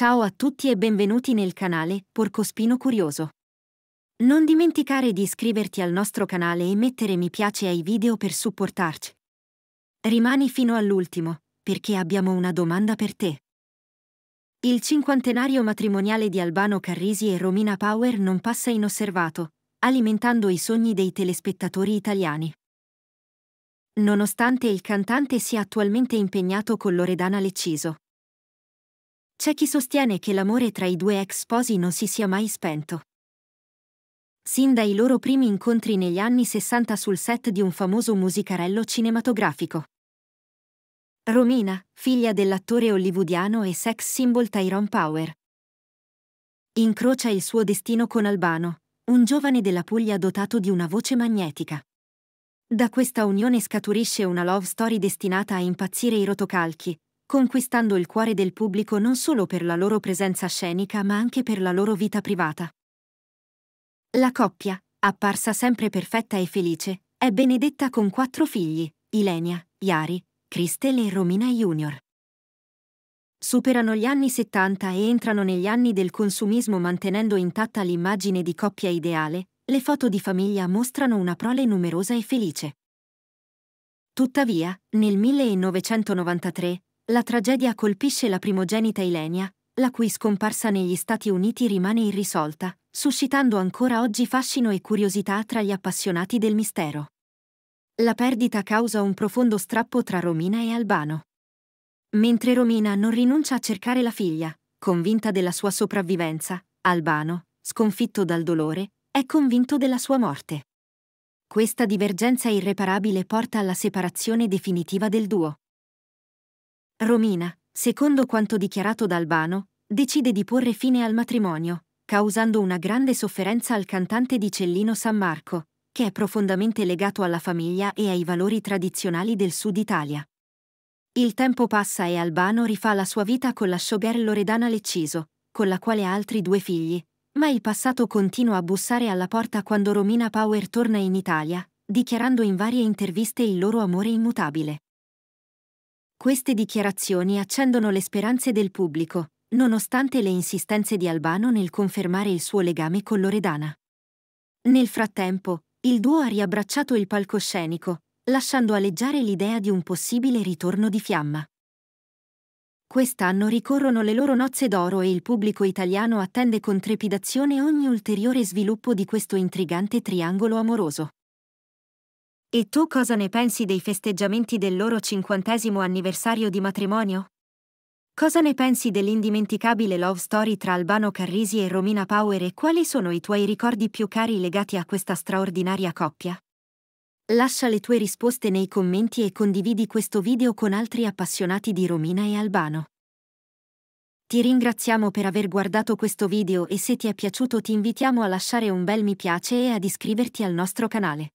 Ciao a tutti e benvenuti nel canale Porcospino Curioso. Non dimenticare di iscriverti al nostro canale e mettere mi piace ai video per supportarci. Rimani fino all'ultimo, perché abbiamo una domanda per te. Il cinquantenario matrimoniale di Albano Carrisi e Romina Power non passa inosservato, alimentando i sogni dei telespettatori italiani. Nonostante il cantante sia attualmente impegnato con Loredana Lecciso, c'è chi sostiene che l'amore tra i due ex sposi non si sia mai spento. Sin dai loro primi incontri negli anni 60 sul set di un famoso musicarello cinematografico. Romina, figlia dell'attore hollywoodiano e sex symbol Tyrone Power. Incrocia il suo destino con Albano, un giovane della Puglia dotato di una voce magnetica. Da questa unione scaturisce una love story destinata a impazzire i rotocalchi, conquistando il cuore del pubblico non solo per la loro presenza scenica ma anche per la loro vita privata. La coppia, apparsa sempre perfetta e felice, è benedetta con quattro figli, Ilenia, Iari, Cristel e Romina Junior. Superano gli anni 70 e entrano negli anni del consumismo mantenendo intatta l'immagine di coppia ideale, le foto di famiglia mostrano una prole numerosa e felice. Tuttavia, nel 1993, la tragedia colpisce la primogenita Ilenia, la cui scomparsa negli Stati Uniti rimane irrisolta, suscitando ancora oggi fascino e curiosità tra gli appassionati del mistero. La perdita causa un profondo strappo tra Romina e Albano. Mentre Romina non rinuncia a cercare la figlia, convinta della sua sopravvivenza, Albano, sconfitto dal dolore, è convinto della sua morte. Questa divergenza irreparabile porta alla separazione definitiva del duo. Romina, secondo quanto dichiarato da Albano, decide di porre fine al matrimonio, causando una grande sofferenza al cantante di Cellino San Marco, che è profondamente legato alla famiglia e ai valori tradizionali del sud Italia. Il tempo passa e Albano rifà la sua vita con la showgirl Loredana Lecciso, con la quale ha altri due figli, ma il passato continua a bussare alla porta quando Romina Power torna in Italia, dichiarando in varie interviste il loro amore immutabile. Queste dichiarazioni accendono le speranze del pubblico, nonostante le insistenze di Albano nel confermare il suo legame con Loredana. Nel frattempo, il duo ha riabbracciato il palcoscenico, lasciando aleggiare l'idea di un possibile ritorno di fiamma. Quest'anno ricorrono le loro nozze d'oro e il pubblico italiano attende con trepidazione ogni ulteriore sviluppo di questo intrigante triangolo amoroso. E tu cosa ne pensi dei festeggiamenti del loro cinquantesimo anniversario di matrimonio? Cosa ne pensi dell'indimenticabile love story tra Albano Carrisi e Romina Power e quali sono i tuoi ricordi più cari legati a questa straordinaria coppia? Lascia le tue risposte nei commenti e condividi questo video con altri appassionati di Romina e Albano. Ti ringraziamo per aver guardato questo video e se ti è piaciuto ti invitiamo a lasciare un bel mi piace e ad iscriverti al nostro canale.